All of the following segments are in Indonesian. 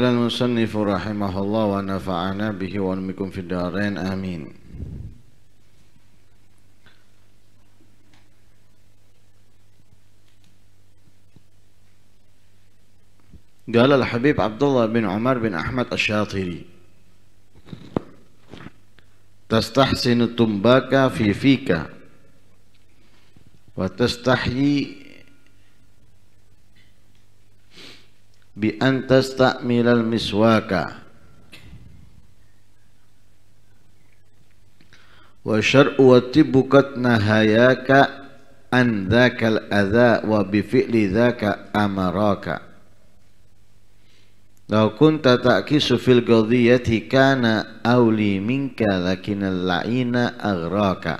قال المصنف رحمه الله ونفعنا به ونمكم في الدارين آمين قال الحبيب عبد الله بن عمر بن أحمد الشاطري تستحسن التنباك في فيك وتستحيي بأن تستعمل المسواك وشرع والطب قد نهاياك عن ذاك الأذى وبفعل ذاك أمراك لو كنت تعكس في القضية كان أولي منك لكن اللعين أغراك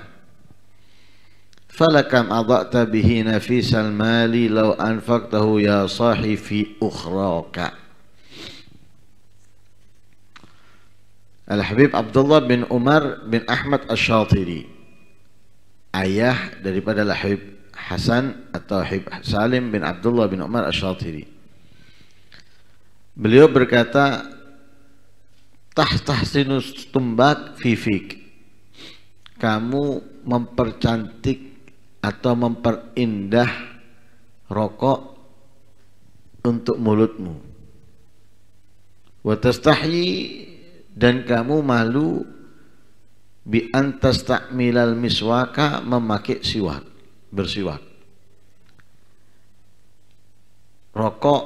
falakam adha'ta bihi nafisal mali law anfaqtahu ya sahifi ukhraka Al-Habib Abdullah bin Umar bin Ahmad Ash-Shatiri ayah daripada Al-Habib Hasan atau Habib Salim bin Abdullah bin Umar Ash-Shatiri beliau berkata tahtahsinus tumbak fifik kamu mempercantik atau memperindah rokok untuk mulutmu. Watastahi dan kamu malu bi antas takmilal miswaka memakai siwak bersiwak. Rokok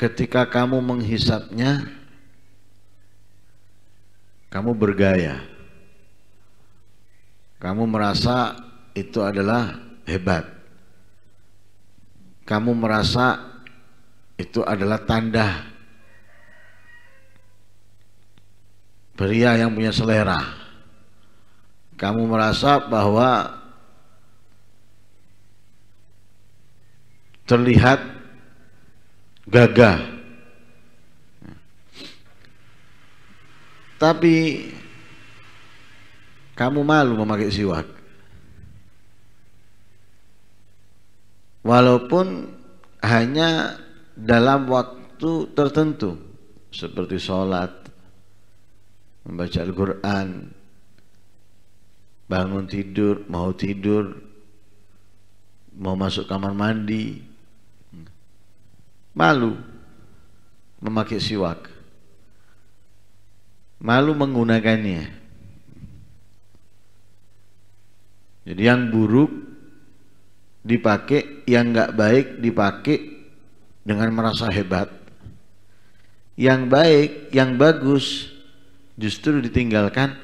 ketika kamu menghisapnya kamu bergaya. Kamu merasa itu adalah hebat. Kamu merasa itu adalah tanda pria yang punya selera. Kamu merasa bahwa terlihat gagah. Tapi kamu malu memakai siwak. walaupun hanya dalam waktu tertentu seperti sholat membaca Al-Quran bangun tidur mau tidur mau masuk kamar mandi malu memakai siwak malu menggunakannya jadi yang buruk dipakai yang nggak baik dipakai dengan merasa hebat. Yang baik, yang bagus justru ditinggalkan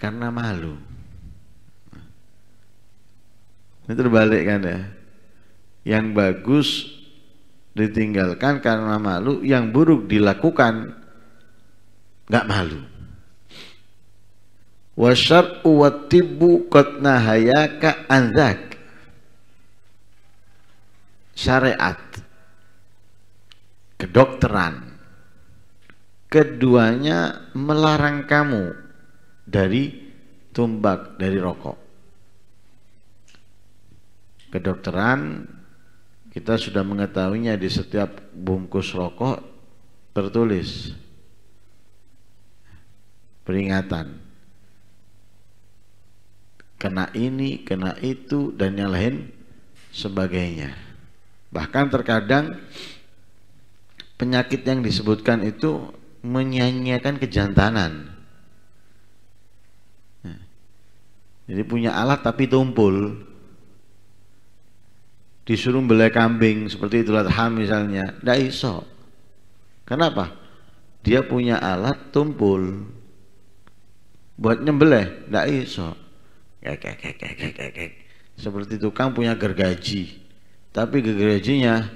karena malu. Ini terbalik kan ya. Yang bagus ditinggalkan karena malu, yang buruk dilakukan nggak malu. Wasyar wa tibbu anzak syariat, kedokteran, keduanya melarang kamu dari tumbak, dari rokok. Kedokteran kita sudah mengetahuinya di setiap bungkus rokok tertulis peringatan kena ini, kena itu, dan yang lain sebagainya. Bahkan terkadang penyakit yang disebutkan itu menyanyiakan kejantanan. Nah, jadi punya alat tapi tumpul. Disuruh belai kambing seperti itulah ham misalnya, ndak iso. Kenapa? Dia punya alat tumpul. Buat nyembelih ndak iso. Kek, kek, kek, kek, kek. Seperti tukang punya gergaji tapi gergajinya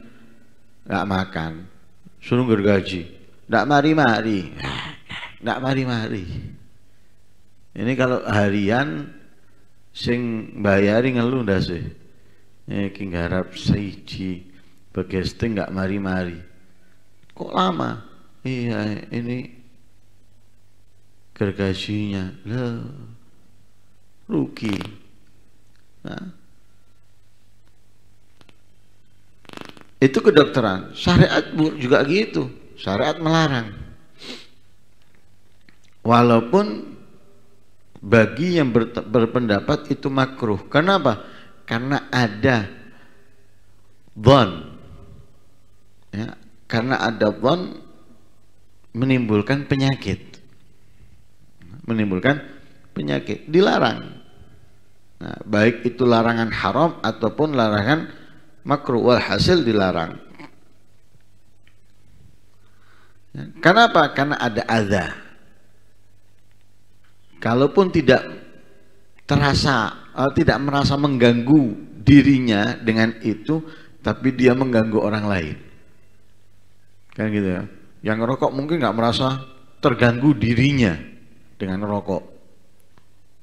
nggak makan suruh gergaji nggak mari-mari nggak mari-mari ini kalau harian sing bayari ngeluh ndak sih ini harap seiji, begesting nggak mari-mari kok lama iya ini gergajinya loh rugi nah itu kedokteran syariat juga gitu syariat melarang walaupun bagi yang ber, berpendapat itu makruh kenapa karena ada bond ya karena ada bond menimbulkan penyakit menimbulkan penyakit dilarang nah, baik itu larangan haram ataupun larangan makruh hasil dilarang ya, Kenapa? karena ada ada kalaupun tidak terasa eh, tidak merasa mengganggu dirinya dengan itu tapi dia mengganggu orang lain kan gitu ya yang ngerokok mungkin nggak merasa terganggu dirinya dengan rokok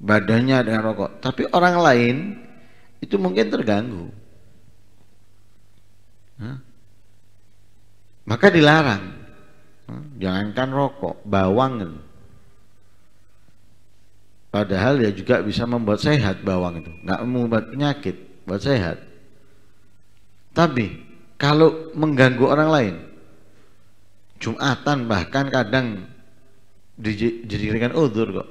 badannya dengan rokok tapi orang lain itu mungkin terganggu maka dilarang. Jangankan rokok, bawang Padahal dia juga bisa membuat sehat bawang itu. Nggak membuat penyakit, buat sehat. Tapi kalau mengganggu orang lain, Jumatan bahkan kadang dijadikan udur kok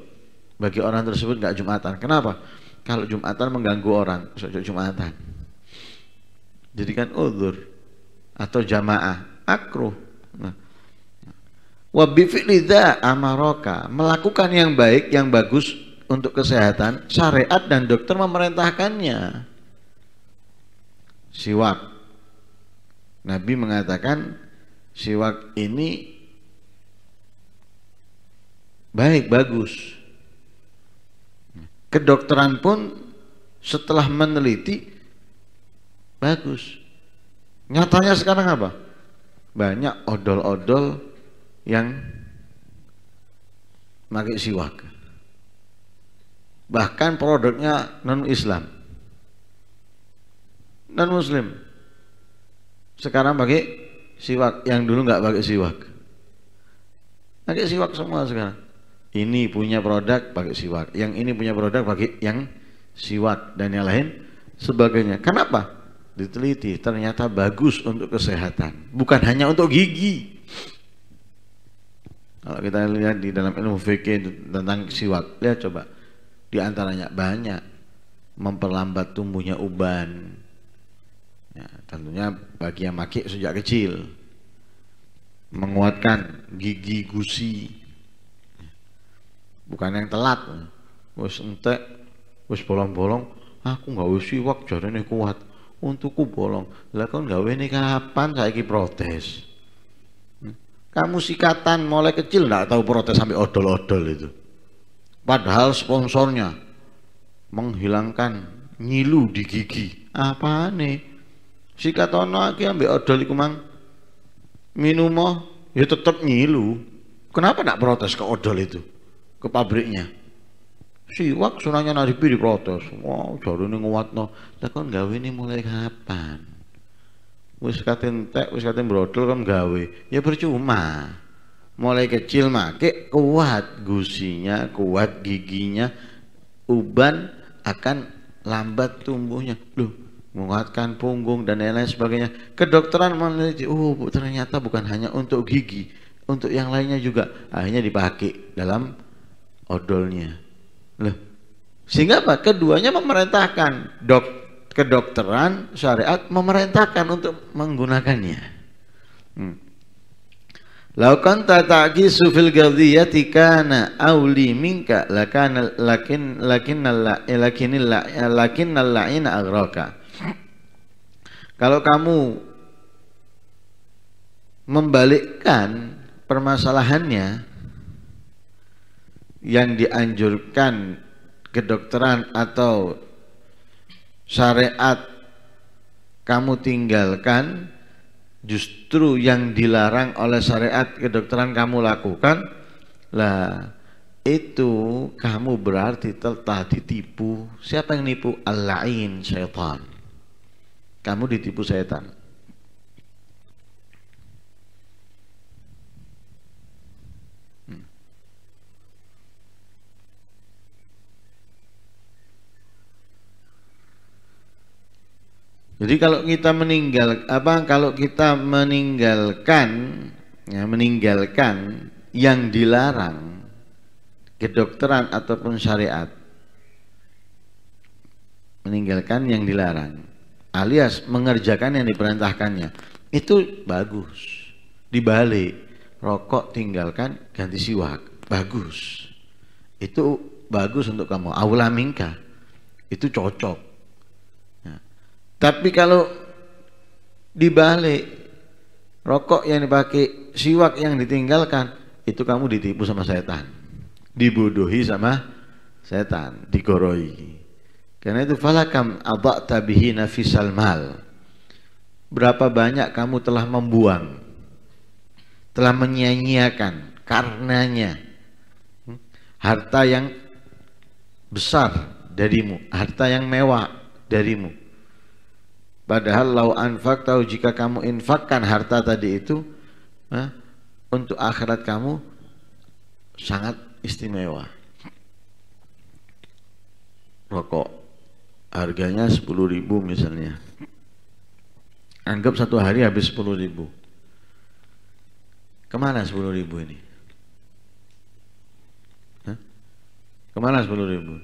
bagi orang tersebut nggak Jumatan. Kenapa? Kalau Jumatan mengganggu orang, Jumatan jadikan udur atau jamaah akruh nah. wabifilida amaroka melakukan yang baik yang bagus untuk kesehatan syariat dan dokter memerintahkannya siwak Nabi mengatakan siwak ini baik bagus kedokteran pun setelah meneliti bagus Nyatanya sekarang apa? Banyak odol-odol yang pakai siwak. Bahkan produknya non-Islam. Non-Muslim. Sekarang pakai siwak. Yang dulu nggak pakai siwak. Pakai siwak semua sekarang. Ini punya produk pakai siwak. Yang ini punya produk pakai yang siwak. Dan yang lain sebagainya. Kenapa? diteliti ternyata bagus untuk kesehatan bukan hanya untuk gigi kalau kita lihat di dalam ilmu fikih tentang siwak lihat coba di antaranya banyak memperlambat tumbuhnya uban ya, tentunya bagi yang maki sejak kecil menguatkan gigi gusi bukan yang telat wis entek wis bolong-bolong aku nggak usi wak jarane kuat untukku bolong lah kon gawe ini kapan ki protes hmm? kamu sikatan mulai kecil nggak tahu protes sampai odol-odol itu padahal sponsornya menghilangkan nyilu di gigi apa nih ono aki ambek odol iku mang minumo ya tetep nyilu, kenapa nggak protes ke odol itu ke pabriknya siwak sunahnya protes wah wow ini no, nguwatno kan gawe ini mulai kapan wis katen tek wis katen brodol kan gawe ya percuma mulai kecil make kuat gusinya kuat giginya uban akan lambat tumbuhnya loh menguatkan punggung dan lain-lain sebagainya. Kedokteran meneliti, oh bu, ternyata bukan hanya untuk gigi, untuk yang lainnya juga. Akhirnya dipakai dalam odolnya. Loh. Sehingga apa? Keduanya memerintahkan dok kedokteran syariat memerintahkan untuk menggunakannya. Hmm. Lakukan tataki sufil gadiyati kana auli minka lakan lakin lakin lakinnal lakinil lakinnal la'ina agroka Kalau kamu membalikkan permasalahannya yang dianjurkan kedokteran atau syariat kamu tinggalkan justru yang dilarang oleh syariat kedokteran kamu lakukan lah itu kamu berarti telah ditipu siapa yang nipu al-lain syaitan kamu ditipu setan Jadi kalau kita meninggal apa kalau kita meninggalkan ya meninggalkan yang dilarang kedokteran ataupun syariat meninggalkan yang dilarang alias mengerjakan yang diperintahkannya itu bagus dibalik rokok tinggalkan ganti siwak bagus itu bagus untuk kamu aula mingka itu cocok tapi kalau dibalik rokok yang dipakai, siwak yang ditinggalkan, itu kamu ditipu sama setan. Dibodohi sama setan, digoroi. Karena itu falakam abak bihi nafisal mal. Berapa banyak kamu telah membuang, telah menyia-nyiakan karenanya hmm, harta yang besar darimu, harta yang mewah darimu Padahal lau anfak tahu jika kamu infakkan harta tadi itu nah, untuk akhirat kamu sangat istimewa. Rokok harganya sepuluh ribu misalnya. Anggap satu hari habis sepuluh ribu. Kemana sepuluh ribu ini? Hah? Kemana sepuluh ribu?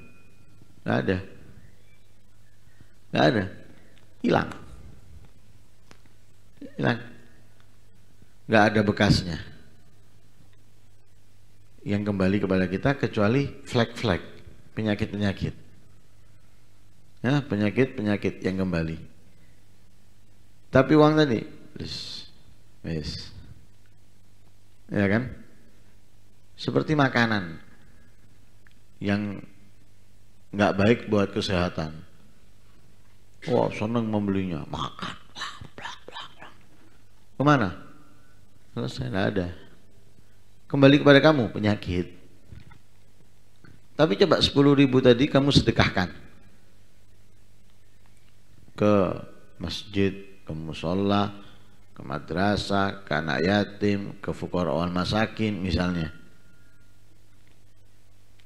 Gak ada. Gak ada hilang hilang nggak ada bekasnya yang kembali kepada kita kecuali flag-flag penyakit-penyakit ya penyakit-penyakit yang kembali tapi uang tadi bis, bis, ya kan seperti makanan yang nggak baik buat kesehatan Wah seneng membelinya, makan. Kemana? Selesai, tidak ada. Kembali kepada kamu, penyakit. Tapi coba 10 ribu tadi kamu sedekahkan. Ke masjid, ke musola, ke madrasah, ke anak yatim, ke fukor awal masakin misalnya.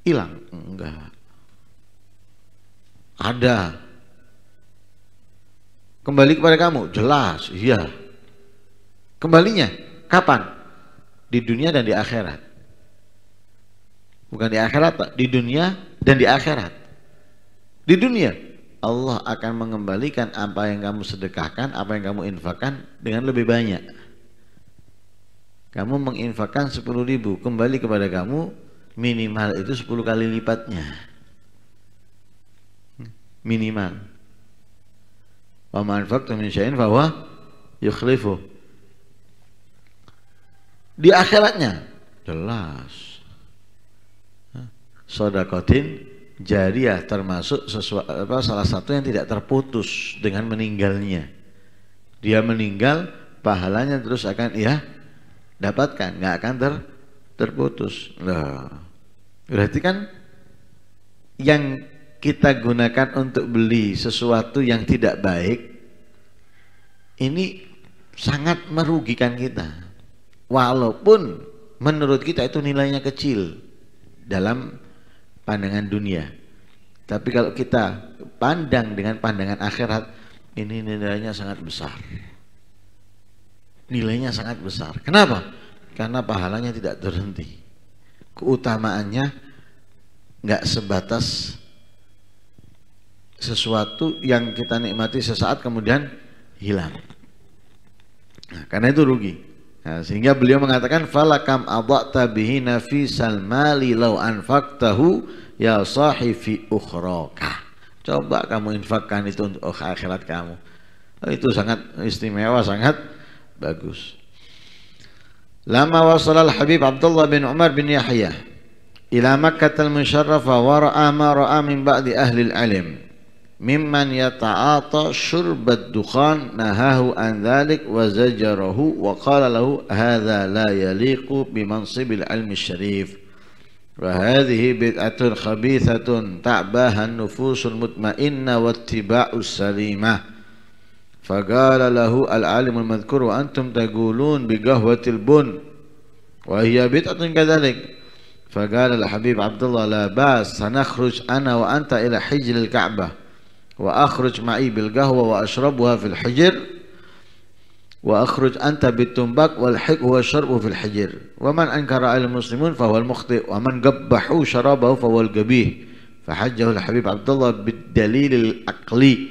Hilang? Enggak. Ada Kembali kepada kamu, jelas, iya. Kembalinya, kapan? Di dunia dan di akhirat. Bukan di akhirat, Pak. Di dunia dan di akhirat. Di dunia, Allah akan mengembalikan apa yang kamu sedekahkan, apa yang kamu infakkan dengan lebih banyak. Kamu menginfakkan sepuluh ribu, kembali kepada kamu minimal itu sepuluh kali lipatnya. Minimal. Wa Fakta min syai'in huwa yukhlifu. Di akhiratnya jelas. Sodakotin jariah termasuk sesuatu, apa, salah satu yang tidak terputus dengan meninggalnya. Dia meninggal, pahalanya terus akan ia dapatkan, nggak akan ter, terputus. Loh. Berarti kan yang kita gunakan untuk beli sesuatu yang tidak baik ini sangat merugikan kita walaupun menurut kita itu nilainya kecil dalam pandangan dunia tapi kalau kita pandang dengan pandangan akhirat ini nilainya sangat besar nilainya sangat besar kenapa? karena pahalanya tidak terhenti keutamaannya nggak sebatas sesuatu yang kita nikmati sesaat kemudian hilang. Nah, karena itu rugi. Nah, sehingga beliau mengatakan falakam adha'ta bihi nafisal mali law anfaqtahu ya sahifi ukhraka. Coba kamu infakkan itu untuk oh, akhirat kamu. Oh, itu sangat istimewa, sangat bagus. Lama wasalal Habib Abdullah bin Umar bin Yahya ila Makkah al-Musharrafah wa ra'a ma ra'a min ba'di ahli al-'ilm ممن يتعاطى شرب الدخان نهاه عن ذلك وزجره وقال له هذا لا يليق بمنصب العلم الشريف وهذه بدعة خبيثة تعباها النفوس المطمئنة واتباع السليمة فقال له العالم المذكور وأنتم تقولون بقهوة البن وهي بدعة كذلك فقال الحبيب عبد الله لا بأس سنخرج أنا وأنت إلى حجر الكعبة وأخرج معي بالقهوة وأشربها في الحجر وأخرج أنت بالتنبك والحق هو الشرب في الحجر ومن أنكر على المسلمون فهو المخطئ ومن قبحوا شرابه فهو القبيح فحجه الحبيب عبد الله بالدليل العقلي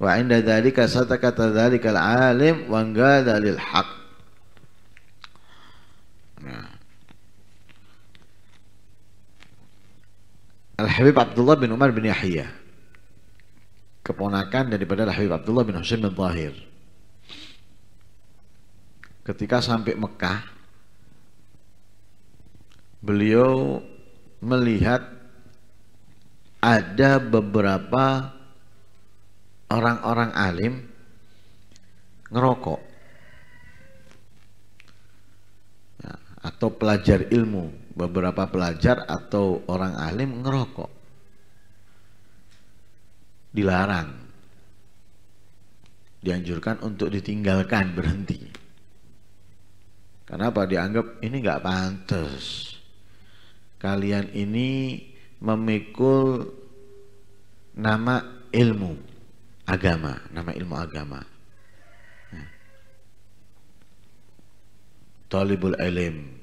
وعند ذلك سكت ذلك العالم وانقاد للحق الحبيب عبد الله بن عمر بن يحيى keponakan daripada Habib Abdullah bin Husain bin Zahir. Ketika sampai Mekah, beliau melihat ada beberapa orang-orang alim ngerokok ya, atau pelajar ilmu beberapa pelajar atau orang alim ngerokok dilarang. Dianjurkan untuk ditinggalkan, berhenti. Kenapa dianggap ini nggak pantas? Kalian ini memikul nama ilmu agama, nama ilmu agama. Ya. Talibul ilim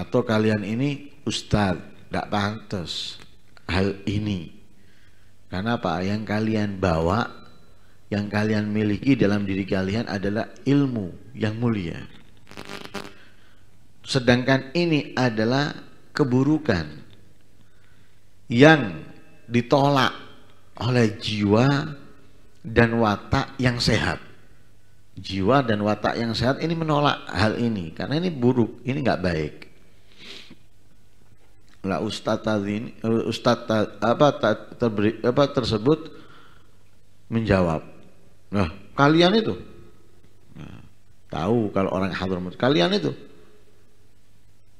atau kalian ini ustadz, tidak pantas hal ini karena apa? Yang kalian bawa, yang kalian miliki dalam diri kalian adalah ilmu yang mulia. Sedangkan ini adalah keburukan yang ditolak oleh jiwa dan watak yang sehat. Jiwa dan watak yang sehat ini menolak hal ini karena ini buruk, ini nggak baik lah ustadz tadi eh, ustadz apa, terberi, apa tersebut menjawab nah kalian itu nah, tahu kalau orang hadramut kalian itu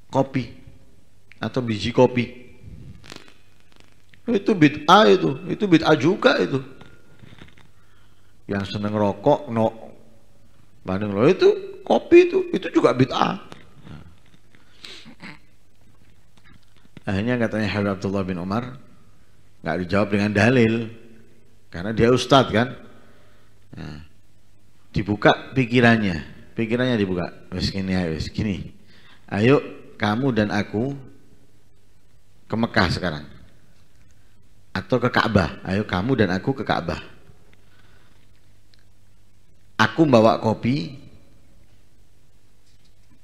kopi atau biji kopi itu bid'ah itu itu bid'ah juga itu yang seneng rokok no banding lo itu kopi itu itu juga bid'ah Akhirnya katanya Habib Abdullah bin Umar nggak dijawab dengan dalil karena dia ustadz kan. Nah, dibuka pikirannya, pikirannya dibuka. Wes gini, wes gini. Ayo kamu dan aku ke Mekah sekarang atau ke Ka'bah. Ayo kamu dan aku ke Ka'bah. Aku bawa kopi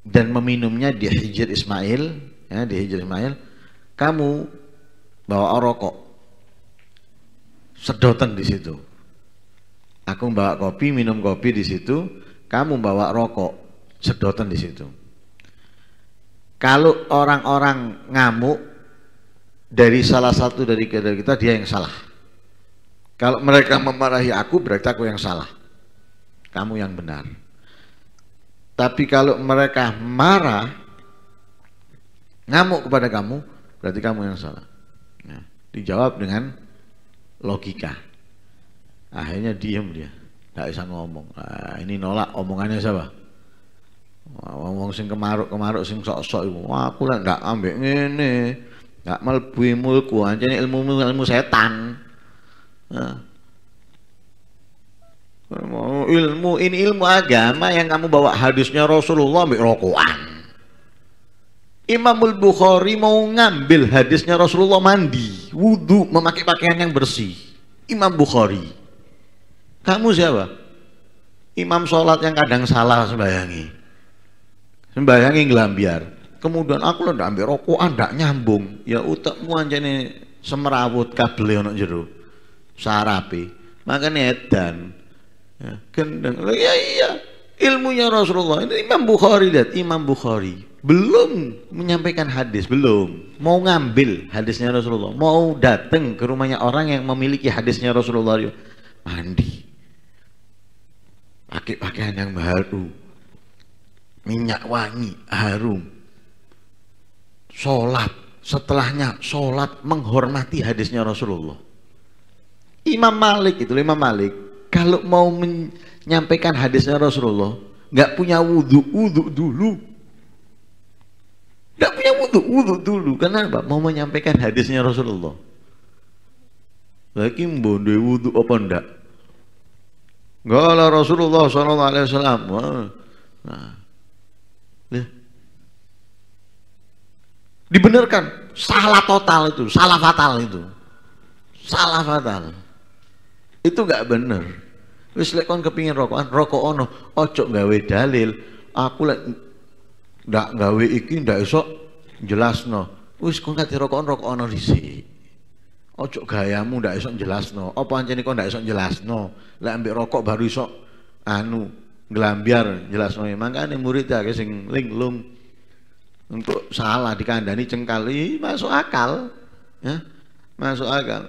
dan meminumnya di Hijr Ismail, ya, di Hijr Ismail kamu bawa rokok sedotan di situ aku bawa kopi minum kopi di situ kamu bawa rokok sedotan di situ kalau orang-orang ngamuk dari salah satu dari kita dia yang salah kalau mereka memarahi aku berarti aku yang salah kamu yang benar tapi kalau mereka marah ngamuk kepada kamu berarti kamu yang salah. Ya. dijawab dengan logika. Akhirnya diem dia, tidak bisa ngomong. Nah, ini nolak omongannya siapa? Ngomong sing kemaruk-kemaruk sing sok-sok ibu. Wah, aku lah ndak ambek ini, Gak mlebu e mulku, anjene ilmu ilmu setan. Nah. Ilmu ini ilmu agama yang kamu bawa hadisnya Rasulullah ambil rokokan. Imamul Bukhari mau ngambil hadisnya Rasulullah mandi, wudhu, memakai pakaian yang bersih. Imam Bukhari. Kamu siapa? Imam sholat yang kadang salah sembayangi. Sembayangi ngelambiar. Kemudian aku lo ambil rokok, anda nyambung. Ya utakmu aja nih semerawut kabel anak jeruk. Sarapi. Makanya edan. Ya, gendeng. Ya iya. Ilmunya Rasulullah. Ini Imam Bukhari lihat. Imam Bukhari belum menyampaikan hadis, belum mau ngambil hadisnya Rasulullah, mau datang ke rumahnya orang yang memiliki hadisnya Rasulullah, mandi, pakai pakaian yang baru, minyak wangi, harum, sholat, setelahnya sholat menghormati hadisnya Rasulullah. Imam Malik itu, Imam Malik kalau mau menyampaikan hadisnya Rasulullah, nggak punya wudhu, wudhu dulu tidak punya wudhu, wudhu dulu. kenapa Mau menyampaikan hadisnya Rasulullah. Lagi mbondoi wudhu apa enggak? Enggak lah Rasulullah saw Nah, dibenarkan salah total itu, salah fatal itu, salah fatal. Itu gak bener. Wis lek kon kepingin rokokan, rokok ono, ojo gawe dalil. Aku lek ndak gawe iki ndak iso no Wis kon kate rokok rokokan dhisik. Ojo gayamu ndak iso no, Apa anjene kau ndak iso no Lek ambil rokok baru iso anu jelas no, emang ya, Makane murid akeh ya, sing linglung untuk salah dikandani cengkali iya, masuk akal ya masuk akal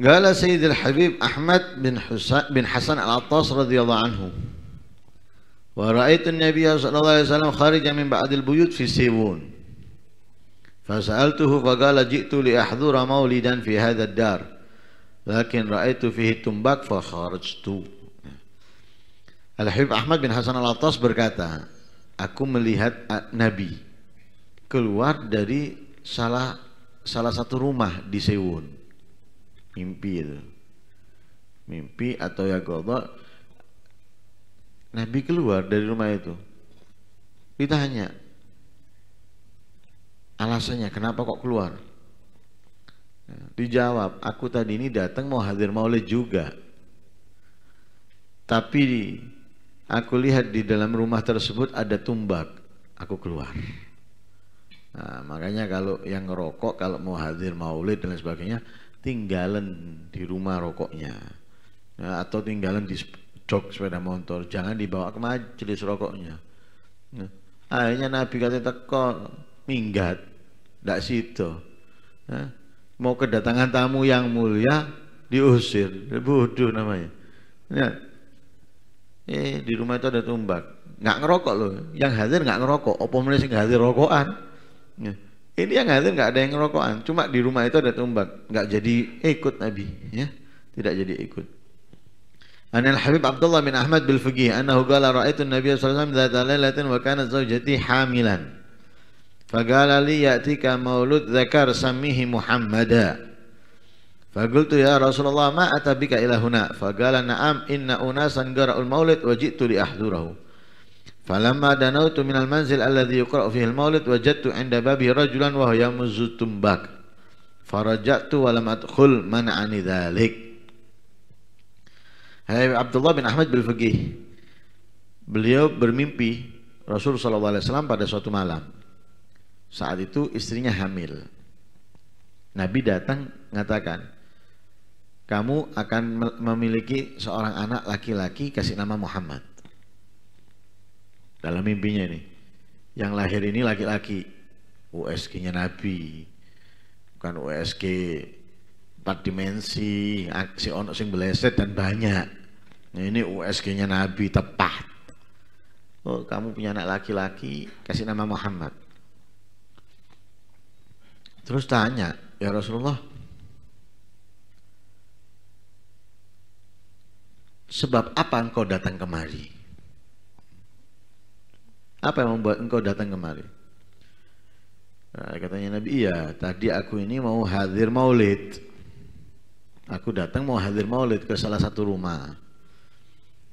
Gala Sayyidil Habib Ahmad bin, Husa, bin Hasan al-Attas radhiyallahu anhu Wa ra'aitu an-nabiy sallallahu alaihi wasallam kharijan min ba'dil buyut fi Siwun. Fasa'altuhu faqala ji'tu li ahdhura maulidan fi hadha dar Lakin ra'aitu fihi tumbak fa kharajtu. Al-Habib Ahmad bin Hasan Al-Attas berkata, aku melihat Nabi keluar dari salah salah satu rumah di Sewun. Mimpi itu. Mimpi atau ya qadha Nabi keluar dari rumah itu. Ditanya, alasannya kenapa kok keluar? Nah, dijawab, aku tadi ini datang mau hadir maulid juga. Tapi aku lihat di dalam rumah tersebut ada tumbak, aku keluar. Nah, makanya kalau yang ngerokok, kalau mau hadir maulid dan lain sebagainya, tinggalan di rumah rokoknya. Nah, atau tinggalan di jok sepeda motor jangan dibawa ke majelis rokoknya nah, akhirnya Nabi kata teko minggat tidak situ nah, ya. mau kedatangan tamu yang mulia diusir bodoh namanya nah, eh di rumah itu ada tumbak nggak ngerokok loh yang hadir nggak ngerokok opo mulai sing hadir rokokan nah, ini yang hadir nggak ada yang ngerokokan cuma di rumah itu ada tumbak nggak jadi ikut Nabi ya tidak jadi ikut عن الحبيب عبد الله بن أحمد بالفقيه أنه قال رأيت النبي صلى الله عليه وسلم ذات ليلة وكانت زوجتي حاملا فقال لي يأتيك مولود ذكر سميه محمدا فقلت يا رسول الله ما أتى بك إلى هنا فقال نعم إن أناسا قرأوا المولد وجئت لأحضره فلما دنوت من المنزل الذي يقرأ فيه المولد وجدت عند بابه رجلا وهو يمز التنباك فرجعت ولم أدخل منعني ذلك Abdullah bin Ahmad bin Fagih Beliau bermimpi Rasul saw pada suatu malam. Saat itu istrinya hamil. Nabi datang mengatakan, "Kamu akan memiliki seorang anak laki-laki kasih nama Muhammad." Dalam mimpinya ini. Yang lahir ini laki-laki. USG-nya Nabi. Bukan USG empat dimensi, aksi ono sing beleset dan banyak ini USG-nya Nabi tepat. Oh, kamu punya anak laki-laki, kasih nama Muhammad. Terus tanya, ya Rasulullah, sebab apa engkau datang kemari? Apa yang membuat engkau datang kemari? Nah, katanya Nabi, iya, tadi aku ini mau hadir maulid. Aku datang mau hadir maulid ke salah satu rumah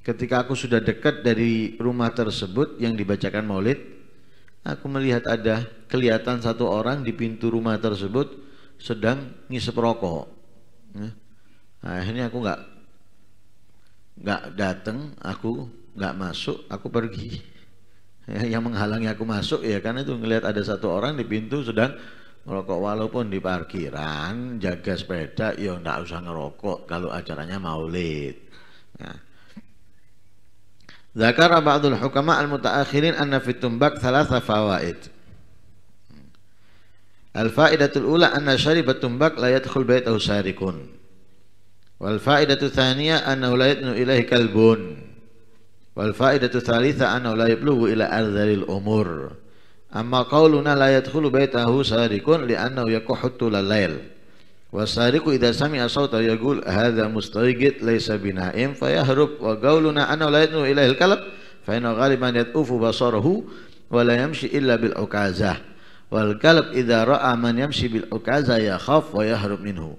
Ketika aku sudah dekat dari rumah tersebut yang dibacakan maulid, aku melihat ada kelihatan satu orang di pintu rumah tersebut sedang ngisep rokok. Nah, akhirnya aku nggak nggak datang, aku nggak masuk, aku pergi. Ya, yang menghalangi aku masuk ya karena itu ngelihat ada satu orang di pintu sedang ngerokok walaupun di parkiran jaga sepeda ya nggak usah ngerokok kalau acaranya maulid. Nah, ذكر بعض الحكماء المتأخرين أن في التنبك ثلاث فوائد الفائدة الأولى أن شرب التنبك لا يدخل بيته سارق والفائدة الثانية أنه لا يدن إليه كلب والفائدة الثالثة أنه لا يبلغ إلى أرذل الأمور أما قولنا لا يدخل بيته سارق لأنه يكح طول الليل Wasariku idza sami'a sawta yaqul hadza mustariqit laisa binaim fayahrub wa qauluna anna la yadnu ila kalb fa inna ghaliban yat'ufu basarahu wa la yamshi illa bil ukazah wal kalb idza ra'a man yamshi bil ukazah khaf wa yahrub minhu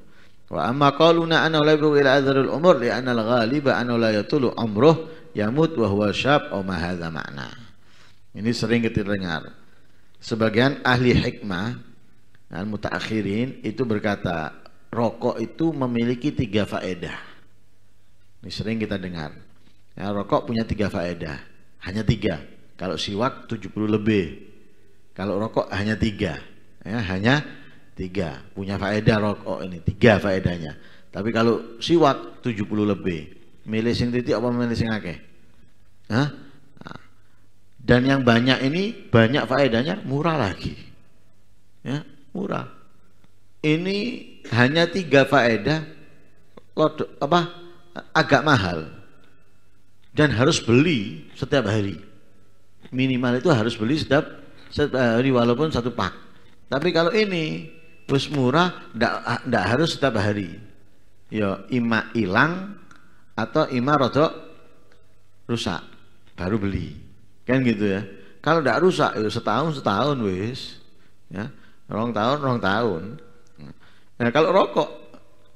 wa amma qauluna ana la ila adharil umur li anna al-ghaliba anna la yatulu umruh yamut wa huwa syab aw ma hadza makna ini sering kita dengar sebagian ahli hikmah al mutaakhirin itu berkata rokok itu memiliki tiga faedah. Ini sering kita dengar. Ya, rokok punya tiga faedah. Hanya tiga. Kalau siwak 70 lebih. Kalau rokok hanya tiga. Ya, hanya tiga. Punya faedah rokok ini. Tiga faedahnya. Tapi kalau siwak 70 lebih. Milih sing titik apa milih sing akeh? Hah? Nah. Dan yang banyak ini banyak faedahnya murah lagi. Ya, murah ini hanya tiga faedah apa agak mahal dan harus beli setiap hari minimal itu harus beli setiap, setiap hari walaupun satu pak tapi kalau ini bus murah tidak harus setiap hari ya ima hilang atau ima rotok rusak baru beli kan gitu ya kalau tidak rusak ya setahun setahun wis ya rong tahun rong tahun Nah kalau rokok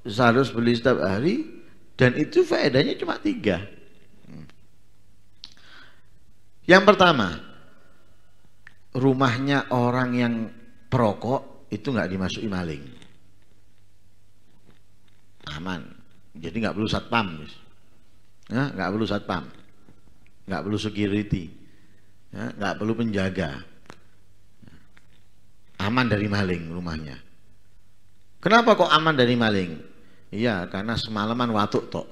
harus beli setiap hari dan itu faedahnya cuma tiga. Yang pertama, rumahnya orang yang perokok itu nggak dimasuki maling. Aman. Jadi nggak perlu satpam. Ya, nggak perlu satpam. Nggak perlu security. Ya, nggak perlu penjaga. Aman dari maling rumahnya. Kenapa kok aman dari maling? Iya, karena semalaman watuk tok.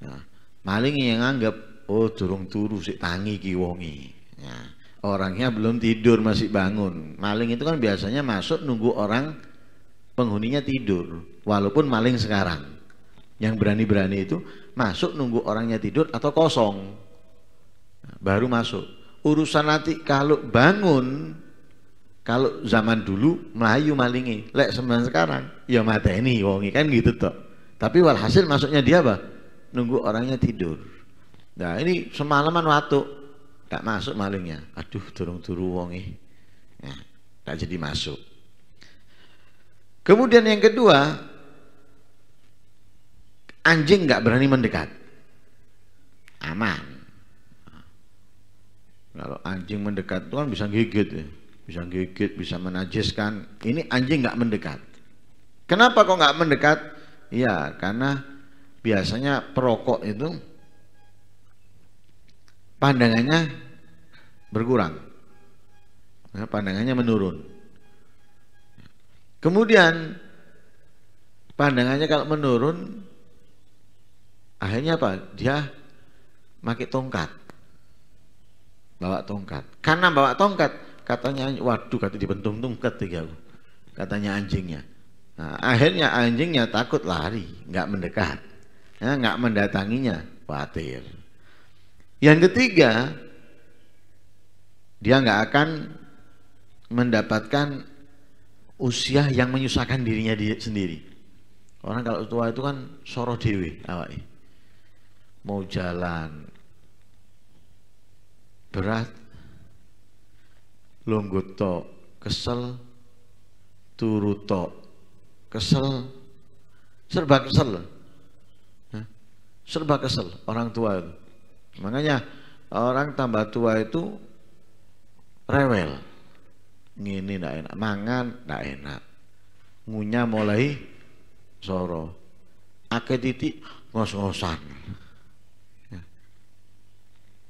Nah, maling yang anggap oh durung turu sik tangi ki wongi. Ya, orangnya belum tidur masih bangun. Maling itu kan biasanya masuk nunggu orang penghuninya tidur, walaupun maling sekarang. Yang berani-berani itu masuk nunggu orangnya tidur atau kosong. baru masuk. Urusan nanti kalau bangun kalau zaman dulu Melayu malingi, lek zaman sekarang ya mata ini wongi kan gitu toh. Tapi walhasil masuknya dia apa? Nunggu orangnya tidur. Nah ini semalaman waktu tak masuk malingnya. Aduh turung turu wongi. Nah, tak jadi masuk. Kemudian yang kedua, anjing nggak berani mendekat. Aman. Kalau anjing mendekat itu kan bisa gigit ya bisa gigit, bisa menajiskan. Ini anjing nggak mendekat. Kenapa kok nggak mendekat? Ya karena biasanya perokok itu pandangannya berkurang, ya, pandangannya menurun. Kemudian pandangannya kalau menurun, akhirnya apa? Dia pakai tongkat, bawa tongkat. Karena bawa tongkat, katanya waduh katanya dibentung-bentung ketiga katanya anjingnya nah, akhirnya anjingnya takut lari nggak mendekat ya, nggak mendatanginya khawatir yang ketiga dia nggak akan mendapatkan usia yang menyusahkan dirinya dia sendiri orang kalau tua itu kan soro dewi awai. mau jalan berat lungguh tok kesel turu tok kesel serba kesel serba kesel orang tua itu makanya orang tambah tua itu rewel ngini ndak enak mangan ndak enak ngunyah mulai soro ake titik ngos-ngosan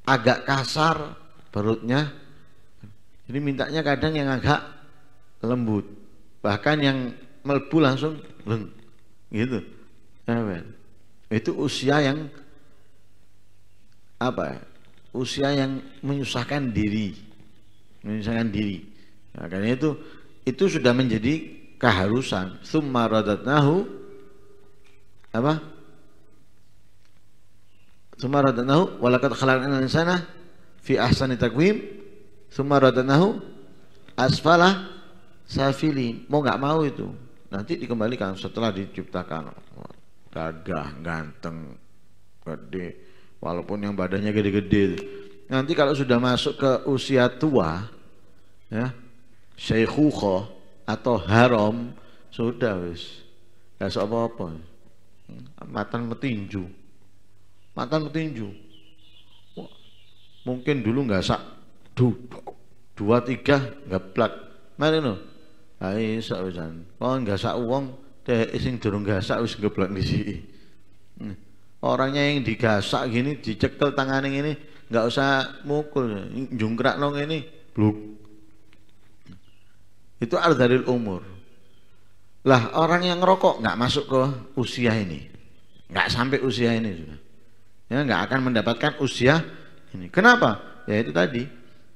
agak kasar perutnya jadi mintanya kadang yang agak lembut, bahkan yang melbu langsung leng, gitu. Amen. Iya, itu usia yang apa? Ya, usia yang menyusahkan diri, menyusahkan diri. Nah, karena itu itu sudah menjadi keharusan. Summa radatnahu apa? Summa radatnahu walakat khalaqnal insana fi ahsani takwim Summa asfalah safili Mau nggak mau itu. Nanti dikembalikan setelah diciptakan. Gagah, ganteng, gede. Walaupun yang badannya gede-gede. Nanti kalau sudah masuk ke usia tua, ya, syekhuho atau haram, sudah wis. Gak apa-apa. Hmm. Matan petinju. Matan petinju. mungkin dulu nggak sak dua tiga gaplak mari no ae sak wisan kon nggak sauwong, teh sing durung gasak wis di sini, hmm. orangnya yang digasak gini dicekel yang ini nggak usah mukul jungkrak nong ini bluk itu al dari umur lah orang yang ngerokok nggak masuk ke usia ini nggak sampai usia ini sudah, ya nggak akan mendapatkan usia ini kenapa ya itu tadi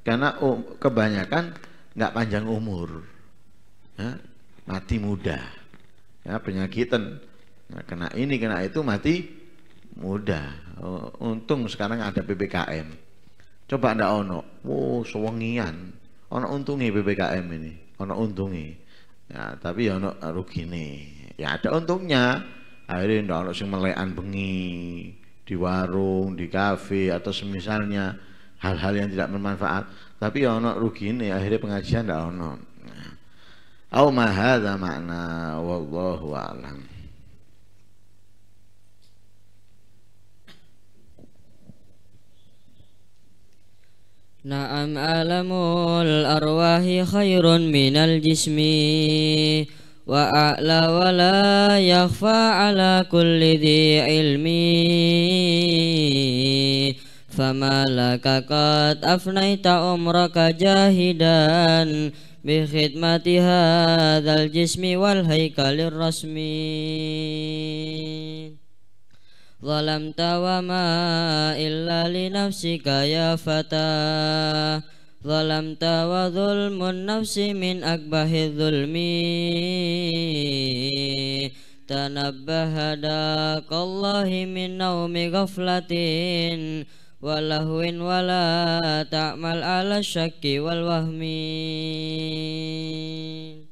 karena um, kebanyakan nggak panjang umur ya, mati muda ya penyakitan nah, kena ini kena itu mati muda uh, untung sekarang ada ppkm coba anda ono wow oh, sewengian ono untungi ppkm ini ono untungi ya tapi ono rugi nih ya ada untungnya akhirnya anda ono sing melekan bengi di warung di kafe atau semisalnya hal-hal yang tidak bermanfaat tapi ya ono ini akhirnya pengajian dah ono nah. au mahad makna wallahu a'lam Naam alamul arwahi khairun minal jismi Wa a'la wa la yakhfa ala kulli di ilmi فما لك قد أفنيت عمرك جاهدا بخدمة هذا الجسم والهيكل الرسمي ظلمت وما إلا لنفسك يا فتى ظلمت وظلم النفس من أكبه الظلم تنبه داك الله من نوم غفلة walahuin wala ta'mal ala syaki wal wahmi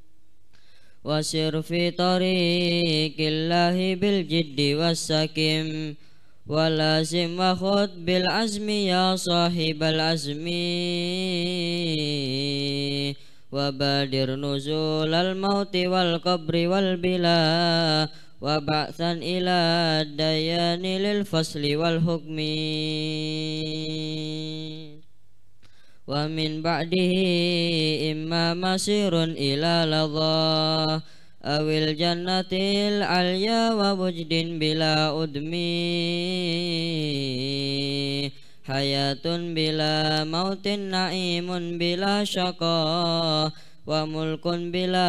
wasir fi tariqillahi bil jiddi wasakim walazim wa khud bil azmi ya al azmi Wabadir nuzul al mauti wal qabri wal bila Wabaksa ila dayani lil fosli wal hukmi, wamin badihi imamasi run ila lago, awil jan latil alya wabujdin bila udmi hayatun bila mautin naimun bila syakoh wa mulkun bila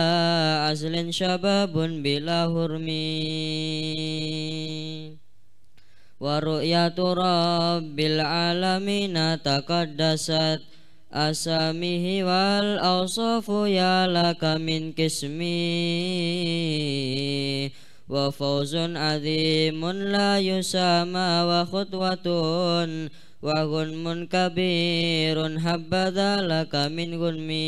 azlin syababun bila hurmi wa ru'yatu rabbil alamina taqaddasat asamihi wal awsafu ya laka min kismi wa fawzun azimun la yusama wa khutwatun wa gunmun kabirun habbadha laka min gunmi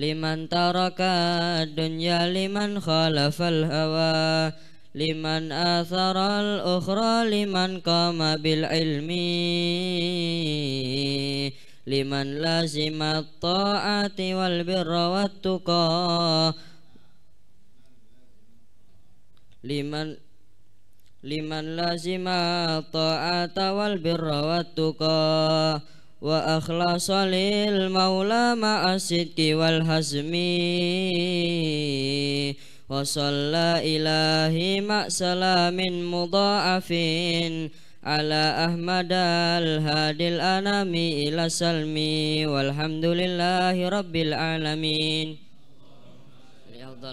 liman taraka dunya liman khalafal hawa liman asaral ukhra liman qama bil ilmi liman lazimat ta'ati wal birra wat tuqa liman liman lazima ta'ata wal birra wat tuqa wa akhlasa lil maula ma'asidki wal hazmi wa salla ilahi ma'salamin mudha'afin ala ahmad al hadil anami ila salmi walhamdulillahi rabbil alamin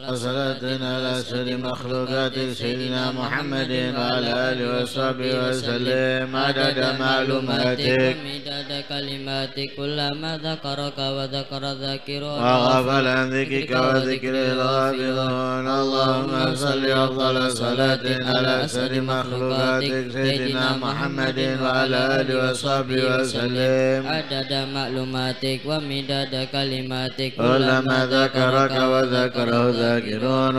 وصلاتنا على سيد مخلوقاتك سيدنا محمد وعلى آله وصحبه وسلم عدد معلوماتك مداد كلماتك كلما ذكرك وذكر ذاكرون وغفل عن ذكرك وذكر الغافلون اللهم صل أفضل صلاة على سيد مخلوقاتك سيدنا محمد وعلى آله وصحبه وسلم عدد معلوماتك ومداد كلماتك كلما ذكرك وذكره ذاكرون وغفل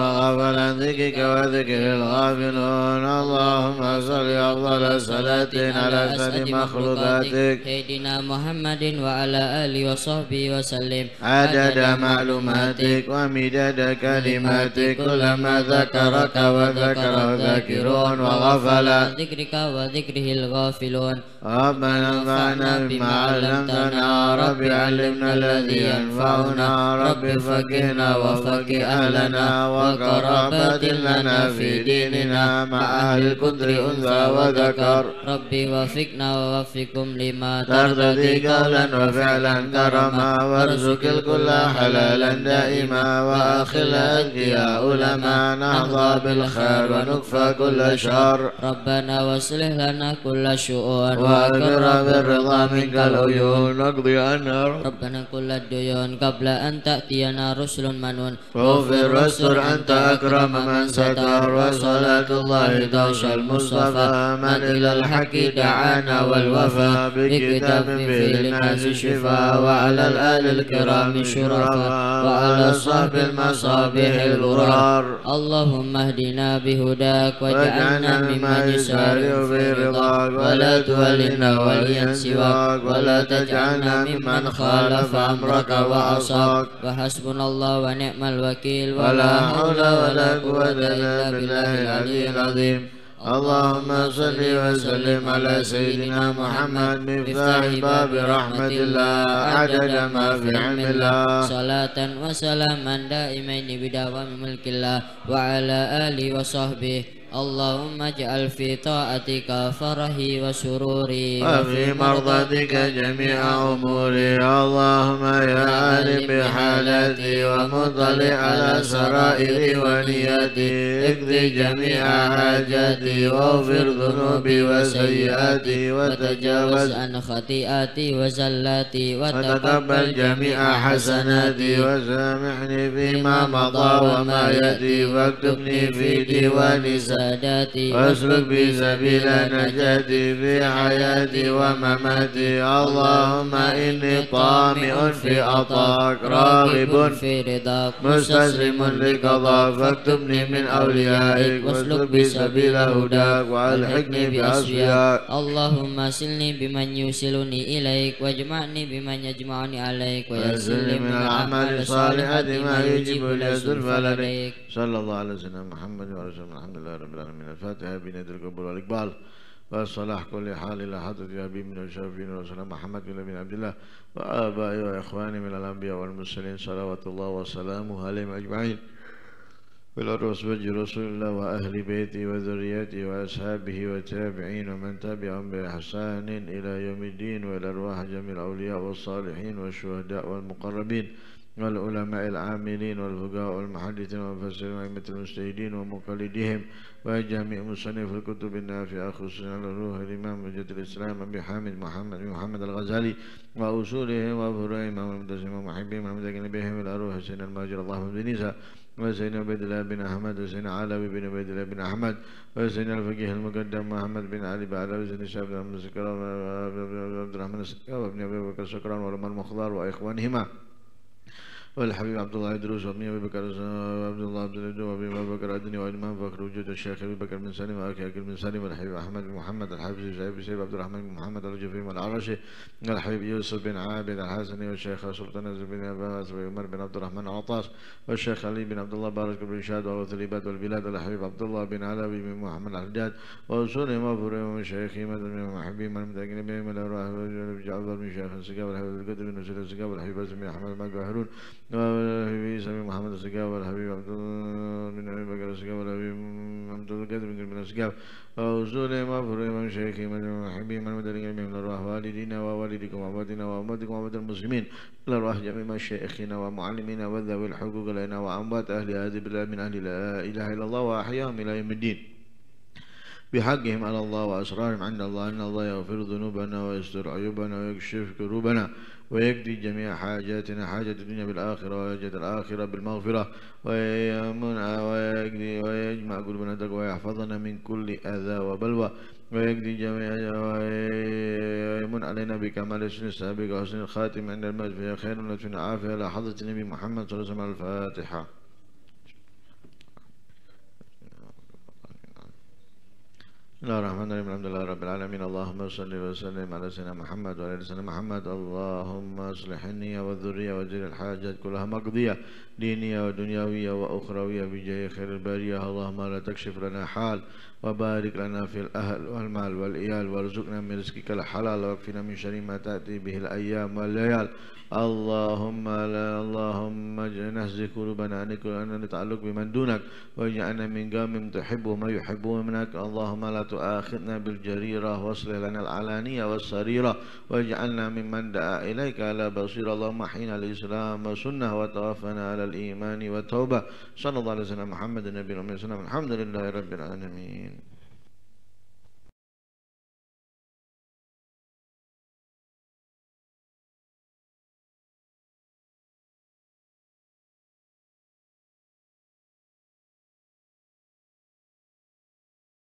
عن ذكرك وذكر الغافلون اللهم صل أفضل صلاتنا على سيد مخلوقاتك سيدنا محمد وعلى آله وصحبه وسلم عدد معلوماتك ومداد كلماتك كلما ذكرك وذكره الذاكرون وغفل ذكرك وذكره الغافلون ربنا انفعنا بما علمتنا رب علمنا الذي ينفعنا رب فقهنا وفقه لنا وكرامة لنا في ديننا مع أهل القدر أنثى وذكر ربي وفقنا ووفقكم لما ترتضي قولا وفعلا كرما وارزق الكل حلالا دائما وأخل يا لما نحظى بالخير ونكفى كل شر ربنا واصلح لنا كل الشؤون وأكرم بالرضا منك العيون نقضي عنها ربنا كل الديون قبل أن تأتينا رسل منون واستر أنت أكرم من ستر وصلاة الله تغشى المصطفى من إلى الحق دعانا والوفا بكتاب في الناس شفاء وعلى الآل الكرام شرفا وعلى الصحب المصابيح الغرار اللهم اهدنا بهداك واجعلنا ممن يسارع في رضاك ولا تولنا وليا سواك ولا تجعلنا ممن خالف أمرك وعصاك وحسبنا الله ونعم الوكيل ولا حول ولا قوة إلا بالله العلي العظيم اللهم صل وسلم على سيدنا محمد مفتاح باب رحمة الله عدد ما في علم الله صلاة وسلاما دائمين بدوام ملك الله وعلى آله وصحبه اللهم اجعل في طاعتك فرحي وسروري وفي مرضتك جميع أموري اللهم يا عالم بحالتي ومطلع على سرائري ونيتي اقضي جميع حاجاتي واغفر ذنوبي وسيئاتي وتجاوز عن خطيئاتي وزلاتي وتقبل جميع حسناتي وسامحني فيما مضى وما يأتي واكتبني في ديوان سعادتي نجاتي واسلك بي سبيل نجاتي في حياتي ومماتي اللهم إني طامع في عطاك راغب في رضاك مستسلم لقضاك فاكتبني من أوليائك واسلك بي سبيل هداك وألحقني بأصفياك اللهم سلني بمن يوصلني إليك واجمعني بمن يجمعني عليك ويسلني من العمل الصالح ما يجب الأجر فلديك صلى الله على سيدنا محمد وعلى آله وصحبه الحمد لله رب رب من الفاتحة بنية القبول والإقبال وصلاح كل حال إلى حضرة أبي من الشافعين وسلم محمد بن عبد الله وآبائي وإخواني من الأنبياء والمرسلين صلوات الله وسلامه عليهم أجمعين بالأرواس وجه رسول الله وأهل بيتي وذريته وأصحابه وتابعين ومن تبعهم بإحسان إلى يوم الدين وإلى أرواح جميع الأولياء والصالحين والشهداء والمقربين والعلماء العاملين والفقهاء والمحدثين والمفسرين وأئمة المجتهدين ومقلديهم وجميع مصنف الكتب النافعة خصوصا على روح الإمام حجة الإسلام أبي حامد محمد بن محمد الغزالي وأصوله وفروعهم ومدرسهم ومحبهم ومدركين بهم الأروح سيدنا المهاجر بن بنساء وسيدنا عبيد الله بن أحمد وسيدنا علوي بن عبيد الله بن أحمد وسيدنا الفقيه المقدم محمد بن علي بن علوي وسيدنا شعب بن سكران وعبد الرحمن السكران وابن أبي بكر سكران والأمر المخضر وإخوانهما والحبيب عبد الله يدرس وابني ابي بكر وعبد الله عبد الله وابي ابي بكر عدني واجمع فخر وجود الشيخ ابي بكر بن سالم واخي اكل بن سالم والحبيب احمد بن محمد الحافظ شعيب شعيب عبد الرحمن بن محمد الجفري والعرشي الحبيب يوسف بن عابد الحسني والشيخ سلطان بن عباس وعمر بن عبد الرحمن عطاس والشيخ علي بن عبد الله بارك بن شاد وثليبات والبلاد الحبيب عبد الله بن علوي بن محمد الحجاج وسوري مغفور وشيخ مد بن محبي من متاكين بهم الارواح جعفر بن شيخ السقا والحبيب القدر بن سيد السقا والحبيب بن احمد ماك هارون محمد السجاب والحبيب عبد بن أبي بكر السجاب والحبيب عبد القادر بن السجاب وأصول ما فرم من شيخ من المحبين من مدني من الأرواح والدينا ووالدكم وأمواتنا وأمواتكم وأموات المسلمين الأرواح جميع مشايخنا ومعلمينا وذوي الحقوق لنا وأموات أهل هذه البلاد من أهل لا إله إلا الله وأحياهم إلى يوم الدين بحقهم على الله وأسرارهم عند الله إن الله يغفر ذنوبنا ويستر عيوبنا ويكشف كروبنا ويقضي جميع حاجاتنا حاجة الدنيا بالآخرة ويجد الآخرة بالمغفرة ويأمنا ويقضي ويجمع قلوبنا تقوى ويحفظنا من كل أذى وبلوى ويقضي جميع ويمن علينا بكمال السنة السابقة وحسن الخاتم عند الموت في خير ونفسنا عافية لحظة النبي محمد صلى الله عليه وسلم الفاتحة بسم الله الرحمن الرحيم الحمد لله رب العالمين اللهم صل وسلم على سيدنا محمد وعلى سيدنا محمد اللهم اصلح النية والذرية واجعل الحاجات كلها مقضية دينية ودنيوية وأخروية بجاه خير البرية اللهم لا تكشف لنا حال وبارك لنا في الأهل والمال والإيال وارزقنا من رزقك الحلال واكفنا من شر ما تأتي به الأيام والليال اللهم لا اللهم نهزك قلوبنا عنك قلوبنا نتعلق بمن دونك واجعلنا من قوم تحب ما يحبون منك اللهم لا تؤاخذنا بالجريرة واصلح لنا العلانية والسريرة واجعلنا ممن دعا إليك على بصير اللهم حين الإسلام والسنة وتوفنا على الإيمان والتوبة صلى الله عليه وسلم محمد النبي الأمي وسلم الحمد لله رب العالمين